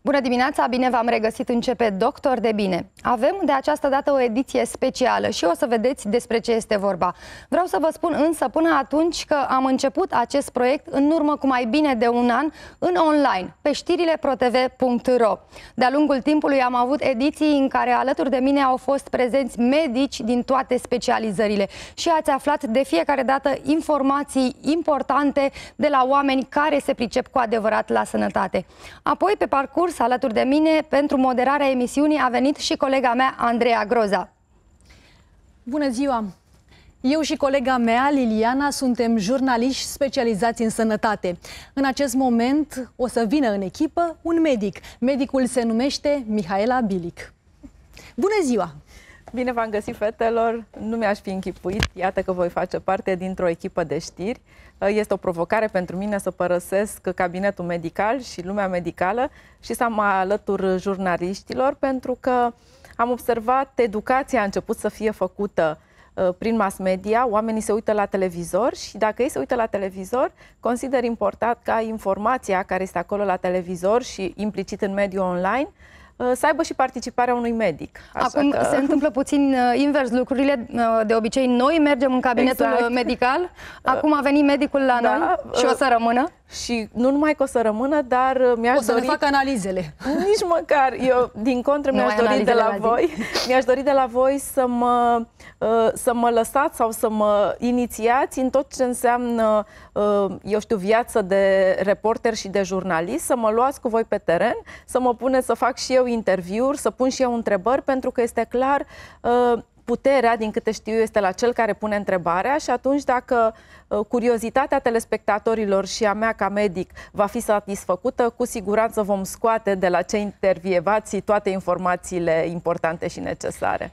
Bună dimineața, bine v-am regăsit, începe Doctor de Bine. Avem de această dată o ediție specială și o să vedeți despre ce este vorba. Vreau să vă spun însă până atunci că am început acest proiect în urmă cu mai bine de un an în online, pe știrileprotv.ro. De-a lungul timpului am avut ediții în care alături de mine au fost prezenți medici din toate specializările și ați aflat de fiecare dată informații importante de la oameni care se pricep cu adevărat la sănătate. Apoi, pe parcurs parcurs, alături de mine, pentru moderarea emisiunii a venit și colega mea, Andreea Groza. Bună ziua! Eu și colega mea, Liliana, suntem jurnaliști specializați în sănătate. În acest moment o să vină în echipă un medic. Medicul se numește Mihaela Bilic. Bună ziua! Bine v-am găsit, fetelor! Nu mi-aș fi închipuit, iată că voi face parte dintr-o echipă de știri. Este o provocare pentru mine să părăsesc cabinetul medical și lumea medicală și să mă alătur jurnaliștilor, pentru că am observat educația a început să fie făcută uh, prin mass media, oamenii se uită la televizor și dacă ei se uită la televizor, consider important ca informația care este acolo la televizor și implicit în mediul online Uh, să aibă și participarea unui medic. Așa Acum că... se întâmplă puțin uh, invers lucrurile. Uh, de obicei, noi mergem în cabinetul exact. medical, acum a venit medicul la da, noi și o să rămână. Și nu numai că o să rămână, dar mi-aș dori... O să dori... fac analizele. Nici măcar. Eu, din contră, mi-aș dori de la, la voi, mi-aș dori de la voi să mă, să mă lăsați sau să mă inițiați în tot ce înseamnă, eu știu, viață de reporter și de jurnalist, să mă luați cu voi pe teren, să mă puneți să fac și eu eu interviuri, să pun și eu întrebări, pentru că este clar uh, puterea, din câte știu, este la cel care pune întrebarea și atunci dacă uh, curiozitatea telespectatorilor și a mea ca medic va fi satisfăcută, cu siguranță vom scoate de la cei intervievați toate informațiile importante și necesare.